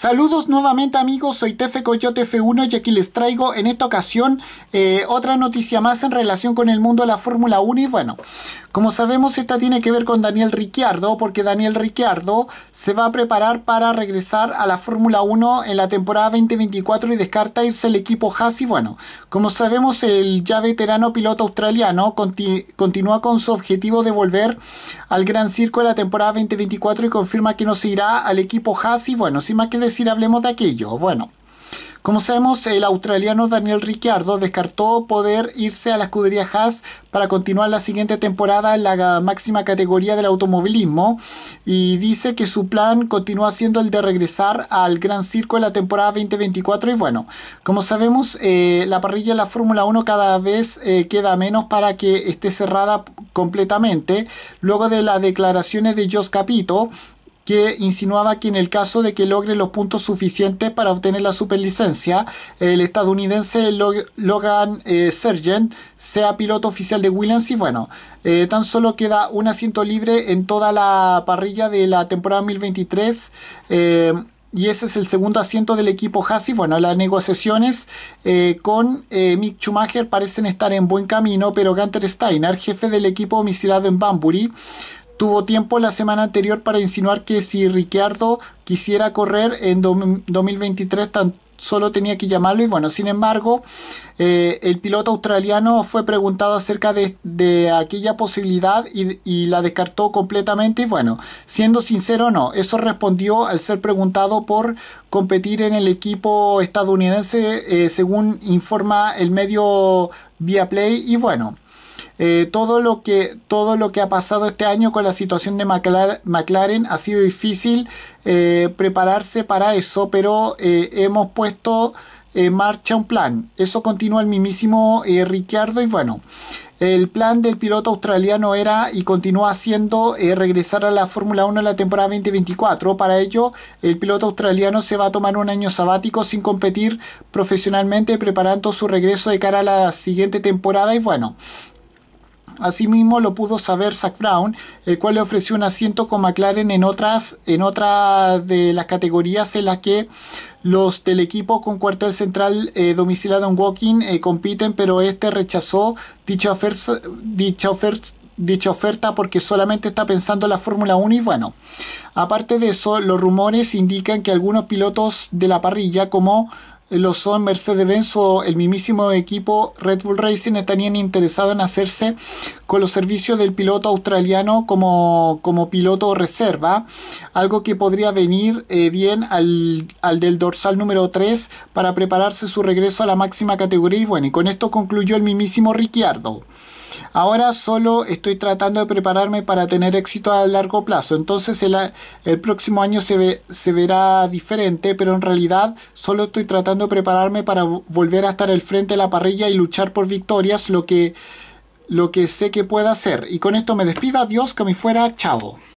Saludos nuevamente amigos, soy Tefe Coyote F1 y aquí les traigo en esta ocasión eh, otra noticia más en relación con el mundo de la Fórmula 1 y bueno, como sabemos esta tiene que ver con Daniel Ricciardo porque Daniel Ricciardo se va a preparar para regresar a la Fórmula 1 en la temporada 2024 y descarta irse al equipo Haas y bueno, como sabemos el ya veterano piloto australiano continúa con su objetivo de volver al Gran Circo en la temporada 2024 y confirma que no se irá al equipo Haas y bueno, sin más que decir, decir hablemos de aquello? Bueno, como sabemos, el australiano Daniel Ricciardo descartó poder irse a la escudería Haas para continuar la siguiente temporada en la máxima categoría del automovilismo y dice que su plan continúa siendo el de regresar al Gran Circo en la temporada 2024 y bueno, como sabemos, eh, la parrilla de la Fórmula 1 cada vez eh, queda menos para que esté cerrada completamente luego de las declaraciones de Jos Capito que insinuaba que en el caso de que logre los puntos suficientes para obtener la superlicencia, el estadounidense Logan eh, sergeant sea piloto oficial de Williams y bueno, eh, tan solo queda un asiento libre en toda la parrilla de la temporada 2023. Eh, y ese es el segundo asiento del equipo Hassi. Bueno, las negociaciones con Mick Schumacher parecen estar en buen camino, pero Gunter Steiner, jefe del equipo misilado en Bamburi tuvo tiempo la semana anterior para insinuar que si Ricciardo quisiera correr en 2023 tan solo tenía que llamarlo y bueno, sin embargo, eh, el piloto australiano fue preguntado acerca de, aquella posibilidad y, la descartó completamente y bueno, siendo sincero no, eso respondió al ser preguntado por competir en el equipo estadounidense eh, según informa el medio Viaplay y bueno. Eh, todo, lo que, todo lo que ha pasado este año con la situación de McLaren ha sido difícil eh, prepararse para eso, pero eh, hemos puesto en marcha un plan. Eso continúa el mismísimo Ricciardo y bueno. El plan del piloto australiano era y continúa siendo regresar a la Fórmula 1 en la temporada 2024. Para ello, el piloto australiano se va a tomar un año sabático sin competir profesionalmente, preparando su regreso de cara a la siguiente temporada. Y bueno, Asimismo lo pudo saber Zach Brown, el cual le ofreció un asiento con McLaren en otras en otra de las categorías en las que los del equipo con cuartel central eh, domiciliado en Walking eh, compiten, pero este rechazó dicha oferta, dicha oferta porque solamente está pensando en la Fórmula 1 y bueno, aparte de eso, los rumores indican que algunos pilotos de la parrilla como los son Mercedes-Benz o el mismísimo equipo Red Bull Racing estarían interesados en hacerse con los servicios del piloto australiano como, piloto reserva, algo que podría venir eh, bien al, al, del dorsal número 3 para prepararse su regreso a la máxima categoría. Y bueno, y con esto concluyó el mismísimo Ricciardo. Ahora solo estoy tratando de prepararme para tener éxito a largo plazo. Entonces el, próximo año se, verá diferente, pero en realidad solo estoy tratando de prepararme para volver a estar al frente de la parrilla y luchar por victorias, lo que, lo que sé que pueda hacer. Y con esto me despido. Adiós, que me fuera. Chao.